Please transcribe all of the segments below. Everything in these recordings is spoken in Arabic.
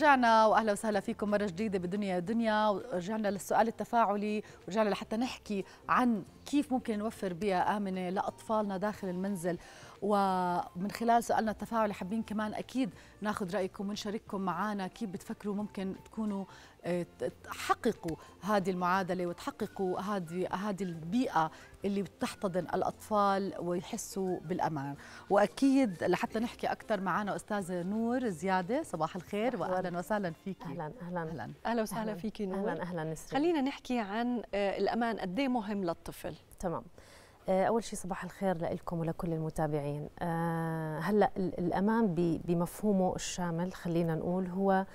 رجعنا واهلا وسهلا فيكم مره جديده بدنيا دنيا ورجعنا للسؤال التفاعلي ورجعنا لحتى نحكي عن كيف ممكن نوفر بيئه امنه لاطفالنا داخل المنزل ومن خلال سؤالنا التفاعلي حابين كمان اكيد ناخذ رايكم ونشارككم معنا كيف بتفكروا ممكن تكونوا آه، تحققوا هذه المعادله وتحققوا هذه هذه البيئه اللي بتحتضن الاطفال ويحسوا بالامان واكيد لحتى نحكي اكثر معنا استاذه نور زياده صباح الخير واهلا وسهلا فيكي اهلا اهلا اهلا اهلا وسهلا فيكي نور اهلا اهلا نسرين خلينا نحكي عن آه، الامان قد إيه مهم للطفل تمام آه، أول شيء صباح الخير لكم ولكل المتابعين آه، هلأ الأمان بمفهومه الشامل خلينا نقول هو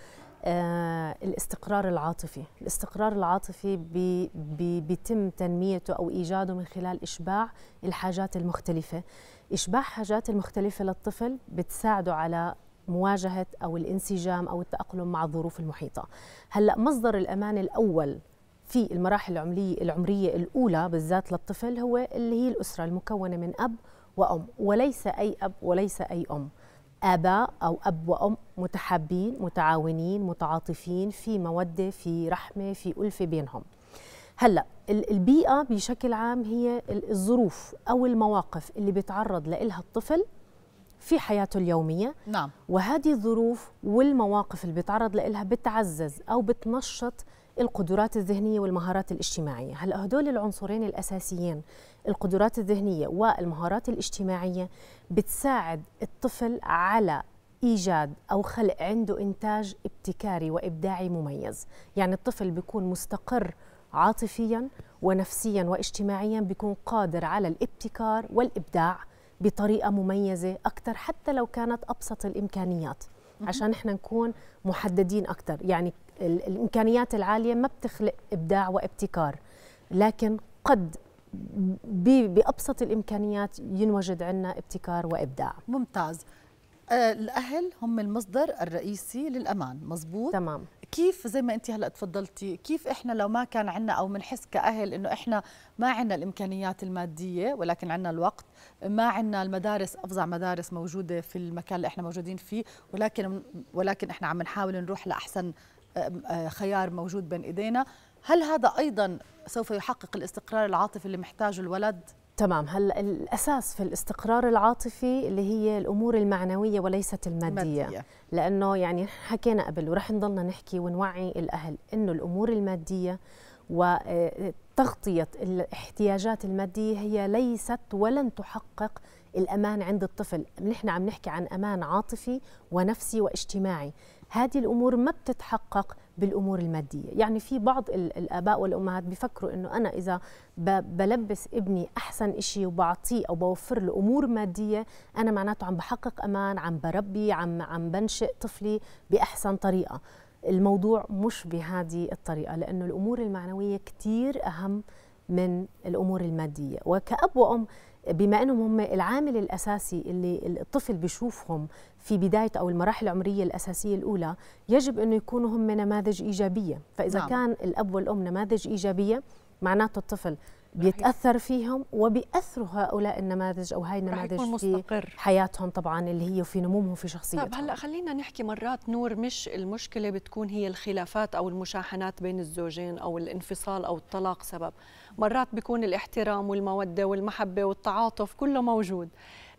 آه، الاستقرار العاطفي الاستقرار العاطفي بي بي بيتم تنميته أو إيجاده من خلال إشباع الحاجات المختلفة إشباع حاجات المختلفة للطفل بتساعده على مواجهة أو الانسجام أو التأقلم مع الظروف المحيطة هلأ مصدر الأمان الأول في المراحل العمرية, العمرية الأولى بالذات للطفل هو اللي هي الأسرة المكونة من أب وأم وليس أي أب وليس أي أم آباء أو أب وأم متحابين متعاونين متعاطفين في مودة في رحمة في ألفة بينهم هلأ البيئة بشكل عام هي الظروف أو المواقف اللي بيتعرض لها الطفل في حياته اليومية نعم. وهذه الظروف والمواقف اللي بيتعرض لها بتعزز أو بتنشط القدرات الذهنيه والمهارات الاجتماعيه هلا هدول العنصرين الاساسيين القدرات الذهنيه والمهارات الاجتماعيه بتساعد الطفل على ايجاد او خلق عنده انتاج ابتكاري وابداعي مميز يعني الطفل بيكون مستقر عاطفيا ونفسيا واجتماعيا بيكون قادر على الابتكار والابداع بطريقه مميزه اكثر حتى لو كانت ابسط الامكانيات عشان احنا نكون محددين اكثر يعني الامكانيات العاليه ما بتخلق ابداع وابتكار لكن قد بابسط الامكانيات ينوجد عندنا ابتكار وابداع ممتاز آه، الاهل هم المصدر الرئيسي للامان مزبوط تمام كيف زي ما انت هلا تفضلتي كيف احنا لو ما كان عندنا او بنحس كاهل انه احنا ما عندنا الامكانيات الماديه ولكن عندنا الوقت ما عندنا المدارس افظع مدارس موجوده في المكان اللي احنا موجودين فيه ولكن ولكن احنا عم نحاول نروح لاحسن آه، خيار موجود بين ايدينا هل هذا ايضا سوف يحقق الاستقرار العاطفي اللي محتاجه الولد تمام هلا الاساس في الاستقرار العاطفي اللي هي الامور المعنويه وليست الماديه مادية. لانه يعني حكينا قبل ورح نضلنا نحكي ونوعي الاهل انه الامور الماديه وتغطيه آه، الاحتياجات الماديه هي ليست ولن تحقق الامان عند الطفل نحن عم نحكي عن امان عاطفي ونفسي واجتماعي هذه الامور ما بتتحقق بالامور الماديه يعني في بعض الاباء والامهات بيفكروا انه انا اذا بلبس ابني احسن شيء وبعطيه او بوفر له امور ماديه انا معناته عم بحقق امان عم بربي عم عم بنشئ طفلي باحسن طريقه الموضوع مش بهذه الطريقه لانه الامور المعنويه كثير اهم من الامور الماديه وكاب وام بما انهم هم العامل الاساسي اللي الطفل بيشوفهم في بدايه او المراحل العمريه الاساسيه الاولى يجب انه يكونوا هم نماذج ايجابيه فاذا نعم. كان الاب والام نماذج ايجابيه معناته الطفل بيتاثر فيهم وبياثروا هؤلاء النماذج او هاي النماذج في مستقر. حياتهم طبعا اللي هي وفي نموهم في شخصيتهم طيب هلا خلينا نحكي مرات نور مش المشكله بتكون هي الخلافات او المشاحنات بين الزوجين او الانفصال او الطلاق سبب مرات بيكون الاحترام والموده والمحبه والتعاطف كله موجود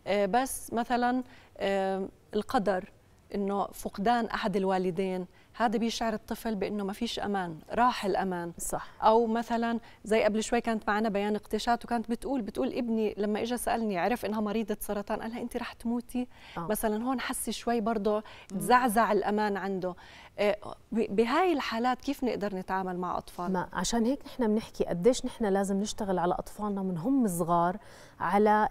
آه، بس مثلا آه، القدر انه فقدان احد الوالدين هذا بيشعر الطفل بانه ما فيش امان راح الامان صح او مثلا زي قبل شوي كانت معنا بيان اقتشات وكانت بتقول بتقول ابني لما اجى سالني عرف انها مريضه سرطان قال لها انت رح تموتي أوه. مثلا هون حس شوي برضه تزعزع الامان عنده آه، بهاي الحالات كيف نقدر نتعامل مع اطفالنا عشان هيك نحن بنحكي قديش نحن لازم نشتغل على اطفالنا من هم صغار على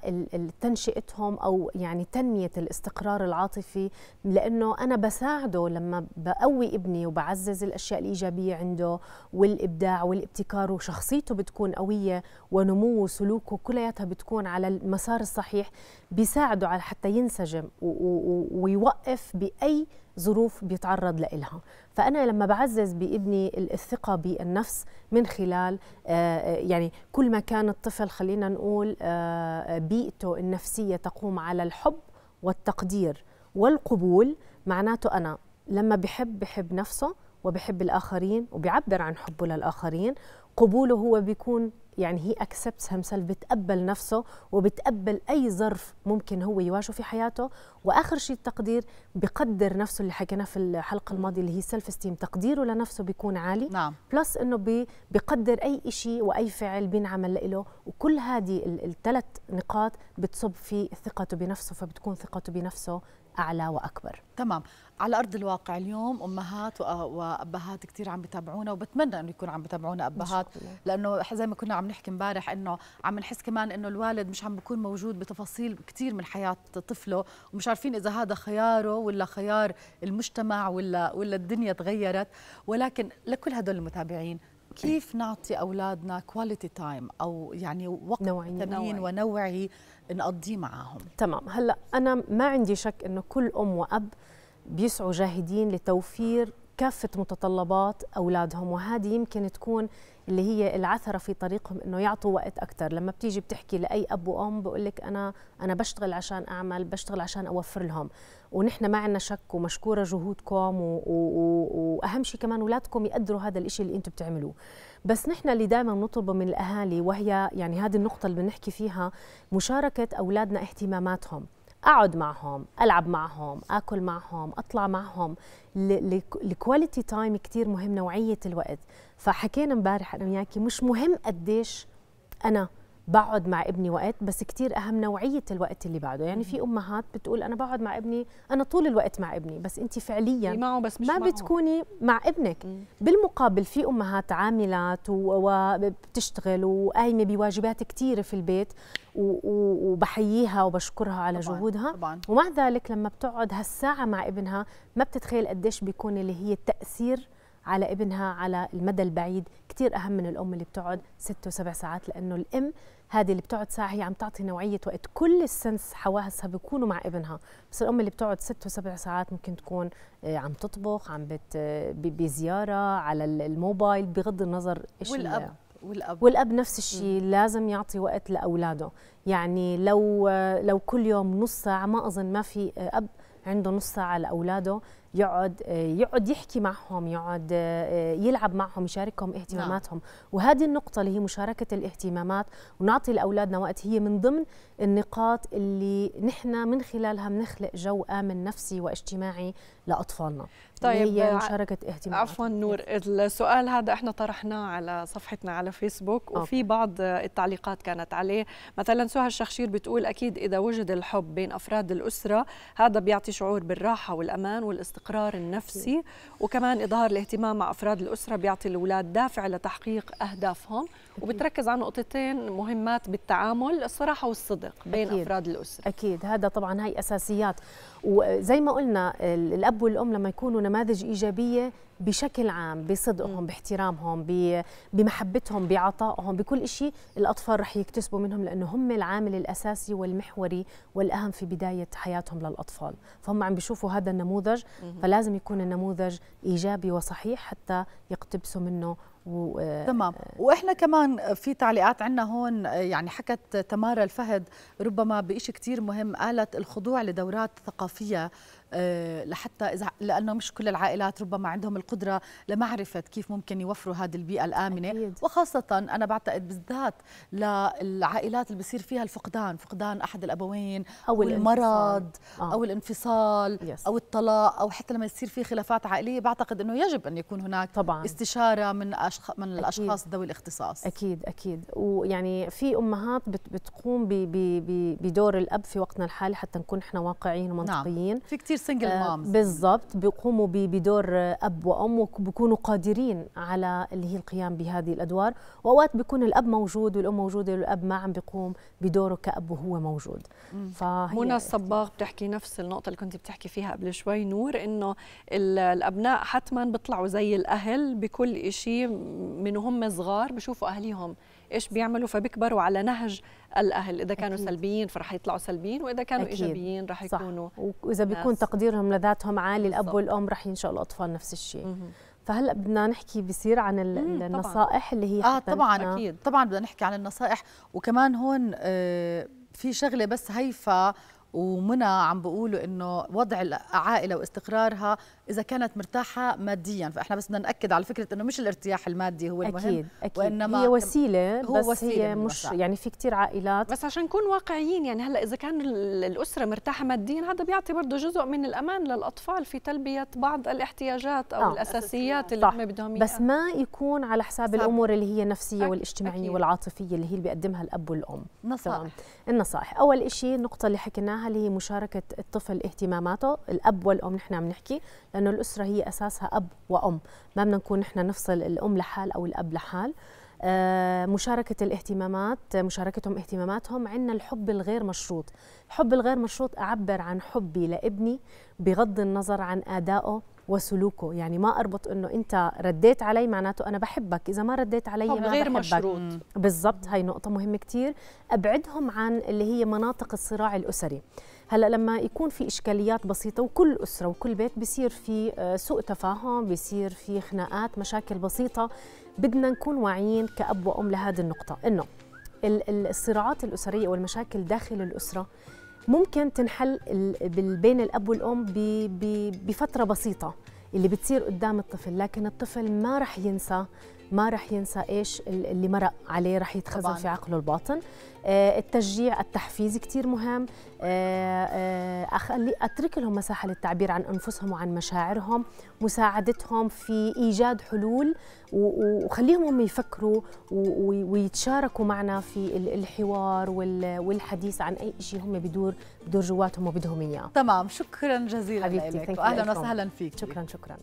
تنشئتهم او يعني تنميه الاستقرار العاطفي لانه انا بساعده لما بقوي ابني وبعزز الاشياء الايجابيه عنده والابداع والابتكار وشخصيته بتكون قويه ونموه وسلوكه كلياتها بتكون على المسار الصحيح بيساعده على حتى ينسجم ويوقف باي ظروف بيتعرض لإلها فأنا لما بعزز بابني الثقة بالنفس من خلال آه، آه، يعني كل ما كان الطفل خلينا نقول آه، بيئته النفسية تقوم على الحب والتقدير والقبول معناته أنا لما بحب بحب نفسه وبحب الآخرين وبيعبر عن حبه للآخرين قبوله هو بيكون يعني هي اكسبتس همسلف بتقبل نفسه وبتقبل اي ظرف ممكن هو يواجهه في حياته واخر شيء التقدير بقدر نفسه اللي حكيناه في الحلقه الماضيه اللي هي سيلف استيم تقديره لنفسه بيكون عالي نعم. بلس انه بقدر اي شيء واي فعل بينعمل له وكل هذه الثلاث نقاط بتصب في ثقته بنفسه فبتكون ثقته بنفسه أعلى وأكبر تمام على ارض الواقع اليوم امهات وابهات كثير عم بتابعونا وبتمنى انه يكون عم بتابعونا ابهات لانه زي ما كنا عم نحكي امبارح انه عم نحس كمان انه الوالد مش عم بيكون موجود بتفاصيل كثير من حياه طفله ومش عارفين اذا هذا خياره ولا خيار المجتمع ولا ولا الدنيا تغيرت ولكن لكل هدول المتابعين إيه. كيف نعطي اولادنا كواليتي تايم او يعني وقت نوعي تنوين ونوعي نقضيه معاهم تمام هلا انا ما عندي شك انه كل ام واب بيسعوا جاهدين لتوفير كافة متطلبات أولادهم وهذه يمكن تكون اللي هي العثرة في طريقهم إنه يعطوا وقت أكثر لما بتيجي بتحكي لأي أب وأم بقول لك أنا أنا بشتغل عشان أعمل بشتغل عشان أوفر لهم ونحن ما عندنا شك ومشكورة جهودكم و... و... و... وأهم شيء كمان أولادكم يقدروا هذا الإشي اللي أنتم بتعملوه بس نحن اللي دائما بنطلبه من الأهالي وهي يعني هذه النقطة اللي بنحكي فيها مشاركة أولادنا اهتماماتهم اقعد معهم العب معهم اكل معهم اطلع معهم الكواليتي تايم كثير مهم نوعيه الوقت فحكينا امبارح انا وياكي مش مهم قديش انا بقعد مع ابني وقت بس كتير اهم نوعيه الوقت اللي بعده يعني في امهات بتقول انا بقعد مع ابني انا طول الوقت مع ابني بس انت فعليا معه بس مش ما معه. بتكوني مع ابنك مم. بالمقابل في امهات عاملات وبتشتغل وقايمه بواجبات كتيره في البيت وبحييها وبشكرها على طبعاً جهودها طبعاً. ومع ذلك لما بتقعد هالساعه مع ابنها ما بتتخيل قديش بيكون اللي هي التاثير على ابنها على المدى البعيد كثير أهم من الأم اللي بتقعد ست وسبع ساعات لأنه الأم هذه اللي بتقعد ساعة هي عم تعطي نوعية وقت كل السنس حواسها بيكونوا مع ابنها بس الأم اللي بتقعد ست وسبع ساعات ممكن تكون آه، عم تطبخ عم بت آه، بزيارة على الموبايل بغض النظر إيش والأب والأب والأب نفس الشيء لازم يعطي وقت لأولاده يعني لو آه، لو كل يوم نص ساعة ما أظن ما في أب عنده نص ساعة لأولاده يقعد آه، يقعد يحكي معهم يقعد آه، آه، يلعب معهم يشاركهم نعم. اهتماماتهم نعم. وهذه النقطه اللي هي مشاركه الاهتمامات ونعطي لاولادنا وقت هي من ضمن النقاط اللي نحن من خلالها بنخلق جو امن نفسي واجتماعي لاطفالنا طيب هي مشاركه اهتمامات عفوا نور السؤال هذا احنا طرحناه على صفحتنا على فيسبوك وفي بعض التعليقات كانت عليه مثلا سهى الشخشير بتقول اكيد اذا وجد الحب بين افراد الاسره هذا بيعطي شعور بالراحه والامان والاستقرار الاستقرار النفسي وكمان إظهار الاهتمام مع أفراد الأسرة بيعطي الأولاد دافع لتحقيق أهدافهم وبتركز على نقطتين مهمات بالتعامل الصراحه والصدق بين أكيد. افراد الاسره اكيد هذا طبعا هي اساسيات وزي ما قلنا الاب والام لما يكونوا نماذج ايجابيه بشكل عام بصدقهم م. باحترامهم بمحبتهم بعطائهم بكل شيء الاطفال رح يكتسبوا منهم لانه هم العامل الاساسي والمحوري والاهم في بدايه حياتهم للاطفال فهم عم بيشوفوا هذا النموذج م. فلازم يكون النموذج ايجابي وصحيح حتى يقتبسوا منه و... آه، تمام واحنا كمان في تعليقات عندنا هون آه، يعني حكت تمارا الفهد ربما بشيء كثير مهم قالت الخضوع لدورات ثقافيه آه، لحتى اذا لانه مش كل العائلات ربما عندهم القدره لمعرفه كيف ممكن يوفروا هذه البيئه الامنه أكيد. وخاصه انا بعتقد بالذات للعائلات اللي بصير فيها الفقدان فقدان احد الابوين او المرض آه. او الانفصال يس. او الطلاق او حتى لما يصير في خلافات عائليه بعتقد انه يجب ان يكون هناك طبعا. استشاره من أشخ... من أكيد. الاشخاص ذوي الاختصاص اكيد اكيد ويعني في امهات بت... بتقوم ب... ب... ب... بدور الاب في وقتنا الحالي حتى نكون احنا واقعيين نعم. ومنطقيين نعم. في كتير كثير سنجل مامز بالضبط بيقوموا بدور اب وام وبكونوا قادرين على اللي هي القيام بهذه الادوار واوقات بيكون الاب موجود والام موجوده والاب ما عم بيقوم بدوره كاب وهو موجود فهي منى الصباغ بتحكي نفس النقطه اللي كنت بتحكي فيها قبل شوي نور انه الابناء حتما بيطلعوا زي الاهل بكل شيء من هم صغار بشوفوا اهليهم ايش بيعملوا فبيكبروا على نهج الاهل اذا كانوا أكيد. سلبيين فرح يطلعوا سلبيين واذا كانوا أكيد. ايجابيين رح يكونوا صح. واذا بيكون تقديرهم لذاتهم عالي الاب والام رح ينشأوا الاطفال نفس الشيء فهلا بدنا نحكي بصير عن النصائح اللي هي اه طبعا اكيد طبعا بدنا نحكي عن النصائح وكمان هون آه في شغله بس هيفا ومنى عم بيقولوا انه وضع العائله واستقرارها اذا كانت مرتاحه ماديا فاحنا بس بدنا ناكد على فكره انه مش الارتياح المادي هو المهم اكيد اكيد وإنما هي وسيله هو بس وسيلة هي مش يعني في كثير عائلات بس عشان نكون واقعيين يعني هلا اذا كان الاسره مرتاحه ماديا هذا بيعطي برضه جزء من الامان للاطفال في تلبيه بعض الاحتياجات او آه. الاساسيات اللي هم بدهم اياها بس ما يكون على حساب صح. الامور اللي هي نفسيه أكيد. والاجتماعيه أكيد. والعاطفيه اللي هي اللي بيقدمها الاب والام نصائح النصائح اول شيء النقطه اللي حكيناها هي مشاركة الطفل اهتماماته الأب والأم نحن عم نحكي لأنه الأسرة هي أساسها أب وأم ما بدنا نكون نحن نفصل الأم لحال أو الأب لحال آه، مشاركة الاهتمامات مشاركتهم اهتماماتهم عندنا الحب الغير مشروط الحب الغير مشروط أعبر عن حبي لابني بغض النظر عن أدائه وسلوكه يعني ما اربط انه انت رديت علي معناته انا بحبك اذا ما رديت علي ما غير بحبك مشروط بالضبط هاي نقطه مهمه كثير ابعدهم عن اللي هي مناطق الصراع الاسري هلا لما يكون في اشكاليات بسيطه وكل اسره وكل بيت بصير في آه، سوء تفاهم بصير في خناقات مشاكل بسيطه بدنا نكون واعيين كاب وام لهذه النقطه انه الصراعات الاسريه والمشاكل داخل الاسره ممكن تنحل بين الاب والام بفتره بسيطه اللي بتصير قدام الطفل لكن الطفل ما رح ينسى ما رح ينسى ايش اللي مرق عليه رح يتخزن طبعاً. في عقله الباطن آه، التشجيع التحفيز كثير مهم آه، آه، اخلي اترك لهم مساحه للتعبير عن انفسهم وعن مشاعرهم مساعدتهم في ايجاد حلول وخليهم هم يفكروا ويتشاركوا معنا في الحوار والحديث عن اي شيء هم بدور بدور جواتهم وبدهم اياه تمام شكرا جزيلا لك واهلا وسهلا فيك شكرا شكرا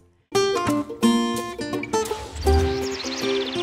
Thank you.